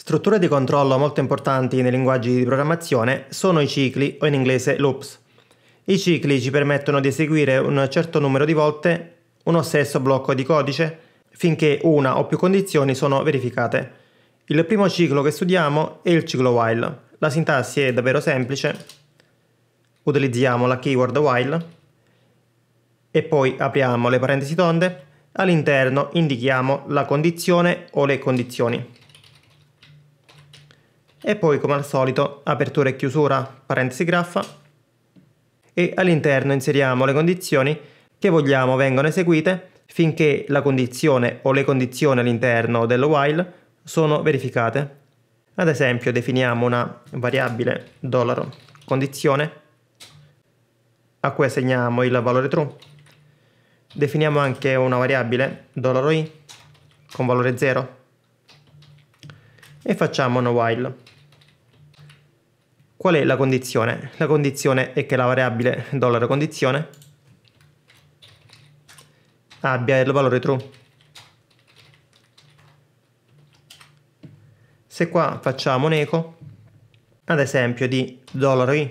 Strutture di controllo molto importanti nei linguaggi di programmazione sono i cicli o in inglese loops. I cicli ci permettono di eseguire un certo numero di volte uno stesso blocco di codice finché una o più condizioni sono verificate. Il primo ciclo che studiamo è il ciclo while. La sintassi è davvero semplice. Utilizziamo la keyword while e poi apriamo le parentesi tonde. All'interno indichiamo la condizione o le condizioni e poi come al solito apertura e chiusura, parentesi graffa e all'interno inseriamo le condizioni che vogliamo vengano eseguite finché la condizione o le condizioni all'interno dello while sono verificate. Ad esempio definiamo una variabile dollaro condizione a cui assegniamo il valore true. Definiamo anche una variabile dollaro i con valore 0 e facciamo no while. Qual è la condizione? La condizione è che la variabile dollaro condizione abbia il valore true. Se qua facciamo un eco, ad esempio di dollaro $i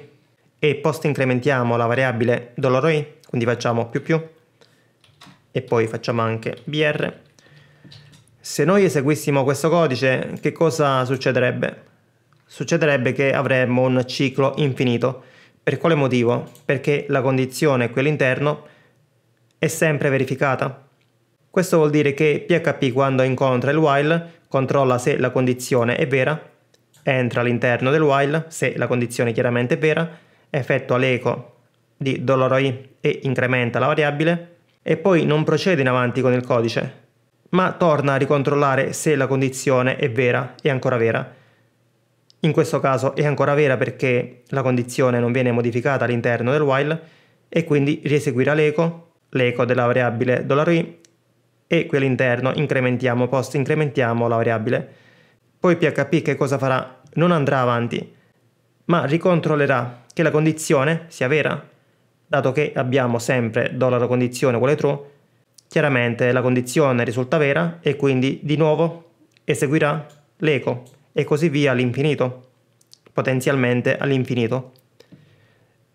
e post incrementiamo la variabile dollaro $i, quindi facciamo più più e poi facciamo anche br. Se noi eseguissimo questo codice, che cosa succederebbe? succederebbe che avremmo un ciclo infinito. Per quale motivo? Perché la condizione qui all'interno è sempre verificata. Questo vuol dire che PHP quando incontra il while controlla se la condizione è vera, entra all'interno del while se la condizione chiaramente è vera, effettua l'eco di $i e incrementa la variabile e poi non procede in avanti con il codice, ma torna a ricontrollare se la condizione è vera e ancora vera in questo caso è ancora vera perché la condizione non viene modificata all'interno del while e quindi rieseguirà l'eco, l'eco della variabile $i e qui all'interno incrementiamo, post incrementiamo la variabile. Poi PHP che cosa farà? Non andrà avanti, ma ricontrollerà che la condizione sia vera. Dato che abbiamo sempre dollaro condizione uguale true, chiaramente la condizione risulta vera e quindi di nuovo eseguirà l'eco e così via all'infinito, potenzialmente all'infinito.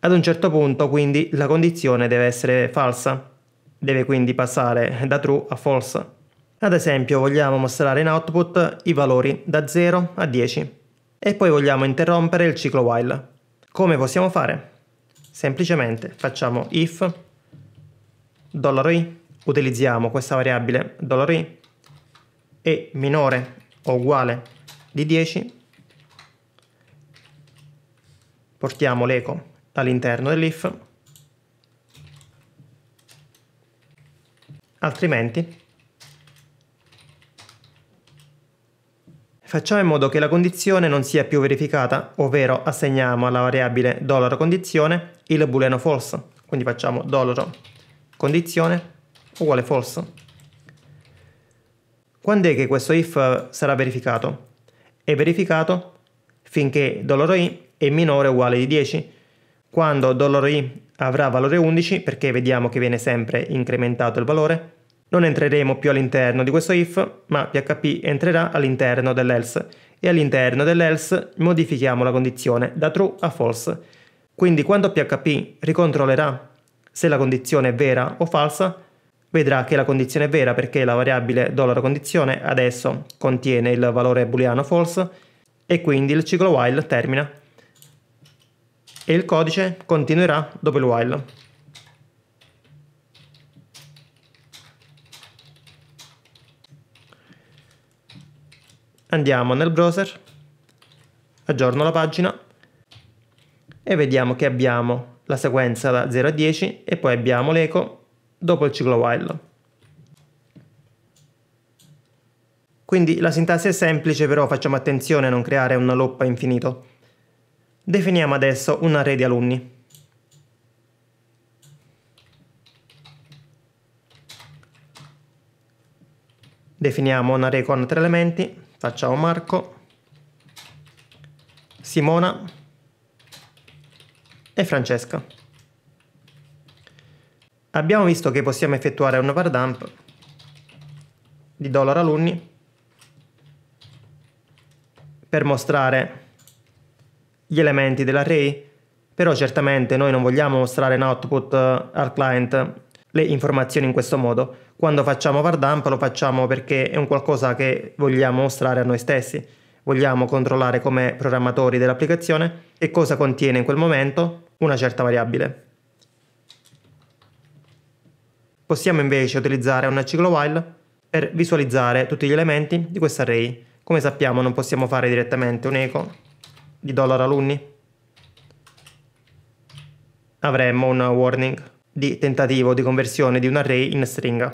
Ad un certo punto quindi la condizione deve essere falsa, deve quindi passare da true a false. Ad esempio vogliamo mostrare in output i valori da 0 a 10 e poi vogliamo interrompere il ciclo while. Come possiamo fare? Semplicemente facciamo if $i, utilizziamo questa variabile $i e minore o uguale di 10, portiamo l'eco all'interno dell'if, altrimenti Facciamo in modo che la condizione non sia più verificata, ovvero assegniamo alla variabile $condizione il booleano false. Quindi facciamo $condizione uguale false. Quando è che questo if sarà verificato? e verificato finché dolore i è minore o uguale di 10. Quando dolore i avrà valore 11, perché vediamo che viene sempre incrementato il valore, non entreremo più all'interno di questo if, ma PHP entrerà all'interno dell'else e all'interno dell'else modifichiamo la condizione da true a false. Quindi quando PHP ricontrollerà se la condizione è vera o falsa, vedrà che la condizione è vera perché la variabile $condizione adesso contiene il valore booleano false e quindi il ciclo while termina e il codice continuerà dopo il while. Andiamo nel browser, aggiorno la pagina e vediamo che abbiamo la sequenza da 0 a 10 e poi abbiamo l'eco dopo il ciclo while. Quindi la sintassi è semplice, però facciamo attenzione a non creare una loop a infinito. Definiamo adesso un array di alunni. Definiamo un array con tre elementi, facciamo Marco, Simona e Francesca. Abbiamo visto che possiamo effettuare un overdump di dollaro alunni per mostrare gli elementi dell'array, però certamente noi non vogliamo mostrare in output eh, al client le informazioni in questo modo. Quando facciamo overdump lo facciamo perché è un qualcosa che vogliamo mostrare a noi stessi. Vogliamo controllare come programmatori dell'applicazione e cosa contiene in quel momento una certa variabile. Possiamo invece utilizzare un ciclo while per visualizzare tutti gli elementi di questo array. Come sappiamo non possiamo fare direttamente un eco di $alunni. Avremmo un warning di tentativo di conversione di un array in stringa.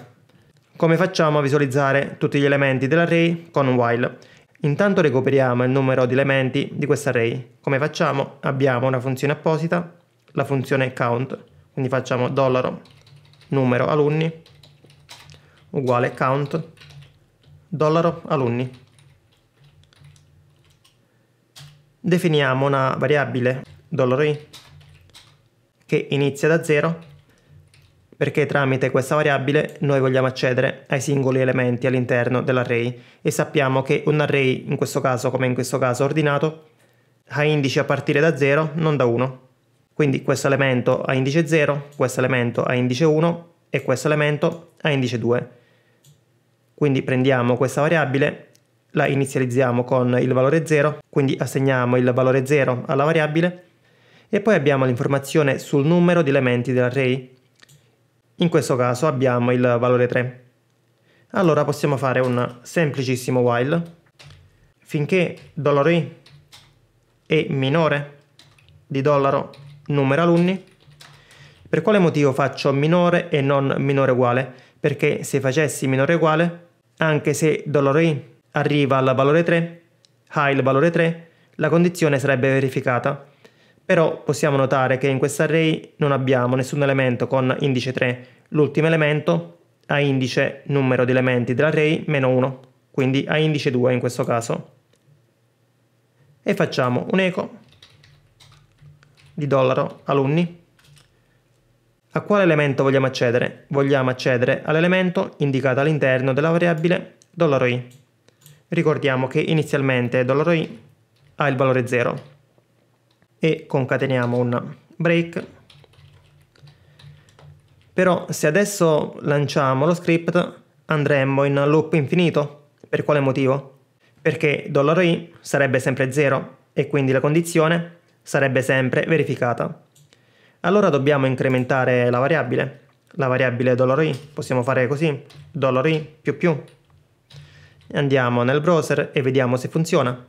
Come facciamo a visualizzare tutti gli elementi dell'array con un while? Intanto recuperiamo il numero di elementi di questo array. Come facciamo? Abbiamo una funzione apposita, la funzione count, quindi facciamo dollaro numero alunni uguale count dollaro alunni. Definiamo una variabile dollaro $i che inizia da 0 perché tramite questa variabile noi vogliamo accedere ai singoli elementi all'interno dell'array e sappiamo che un array, in questo caso come in questo caso ordinato, ha indici a partire da 0, non da 1. Quindi questo elemento ha indice 0, questo elemento ha indice 1 e questo elemento ha indice 2. Quindi prendiamo questa variabile, la inizializziamo con il valore 0, quindi assegniamo il valore 0 alla variabile e poi abbiamo l'informazione sul numero di elementi dell'array. In questo caso abbiamo il valore 3. Allora possiamo fare un semplicissimo while finché $i è minore di dollaro numero alunni. Per quale motivo faccio minore e non minore uguale? Perché se facessi minore uguale, anche se $i arriva al valore 3, ha il valore 3, la condizione sarebbe verificata. Però possiamo notare che in questo array non abbiamo nessun elemento con indice 3, l'ultimo elemento ha indice numero di elementi dell'array meno 1, quindi ha indice 2 in questo caso. E facciamo un eco di dollaro alunni. A quale elemento vogliamo accedere? Vogliamo accedere all'elemento indicato all'interno della variabile dollaro $i. Ricordiamo che inizialmente dollaro $i ha il valore 0 e concateniamo un break. Però se adesso lanciamo lo script andremmo in loop infinito. Per quale motivo? Perché dollaro $i sarebbe sempre 0 e quindi la condizione è sarebbe sempre verificata. Allora dobbiamo incrementare la variabile, la variabile $i, possiamo fare così, $i più più. Andiamo nel browser e vediamo se funziona.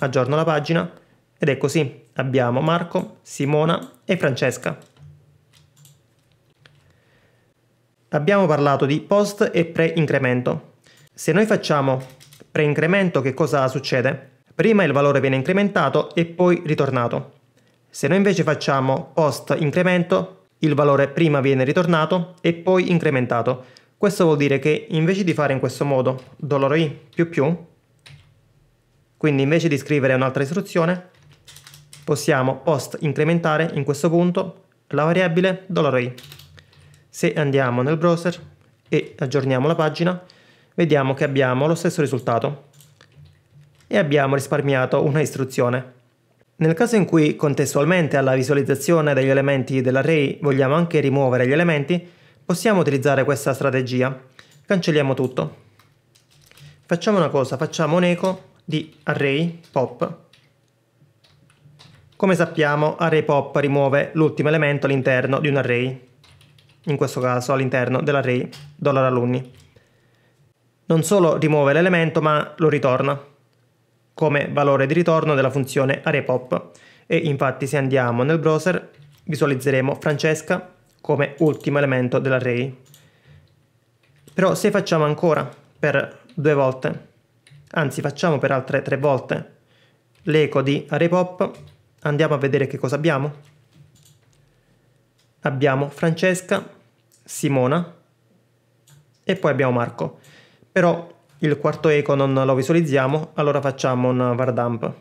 Aggiorno la pagina ed è così, abbiamo Marco, Simona e Francesca. Abbiamo parlato di post e pre-incremento. Se noi facciamo pre-incremento che cosa succede? prima il valore viene incrementato e poi ritornato. Se noi invece facciamo post incremento, il valore prima viene ritornato e poi incrementato. Questo vuol dire che invece di fare in questo modo dollaro $i più più, quindi invece di scrivere un'altra istruzione, possiamo post incrementare in questo punto la variabile dollaro $i. Se andiamo nel browser e aggiorniamo la pagina, vediamo che abbiamo lo stesso risultato e abbiamo risparmiato una istruzione. Nel caso in cui contestualmente alla visualizzazione degli elementi dell'array vogliamo anche rimuovere gli elementi, possiamo utilizzare questa strategia. Cancelliamo tutto. Facciamo una cosa, facciamo un eco di array pop. Come sappiamo array pop rimuove l'ultimo elemento all'interno di un array, in questo caso all'interno dell'array $alunni. Non solo rimuove l'elemento ma lo ritorna come valore di ritorno della funzione AreaPop e infatti se andiamo nel browser visualizzeremo Francesca come ultimo elemento dell'array. Però se facciamo ancora per due volte, anzi facciamo per altre tre volte l'eco di ArrayPop, andiamo a vedere che cosa abbiamo. Abbiamo Francesca, Simona e poi abbiamo Marco. Però il quarto eco non lo visualizziamo, allora facciamo un vardump.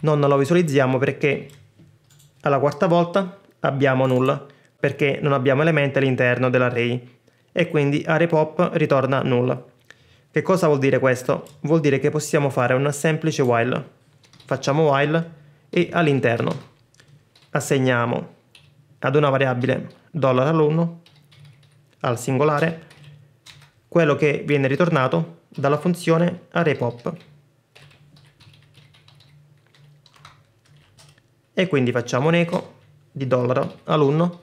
Non lo visualizziamo perché alla quarta volta abbiamo nulla, perché non abbiamo elementi all'interno dell'array e quindi array pop ritorna null. Che cosa vuol dire questo? Vuol dire che possiamo fare un semplice while. Facciamo while e all'interno assegniamo ad una variabile $all al singolare quello che viene ritornato dalla funzione ArrayPop. E quindi facciamo un eco di dollaro alunno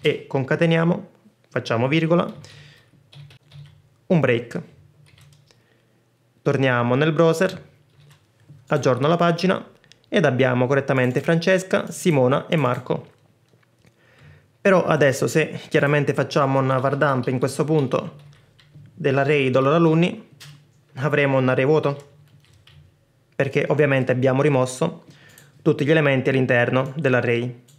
e concateniamo, facciamo virgola, un break. Torniamo nel browser, aggiorno la pagina ed abbiamo correttamente Francesca, Simona e Marco. Però adesso se chiaramente facciamo un var dump in questo punto dell'array $alunni avremo un array vuoto perché ovviamente abbiamo rimosso tutti gli elementi all'interno dell'array.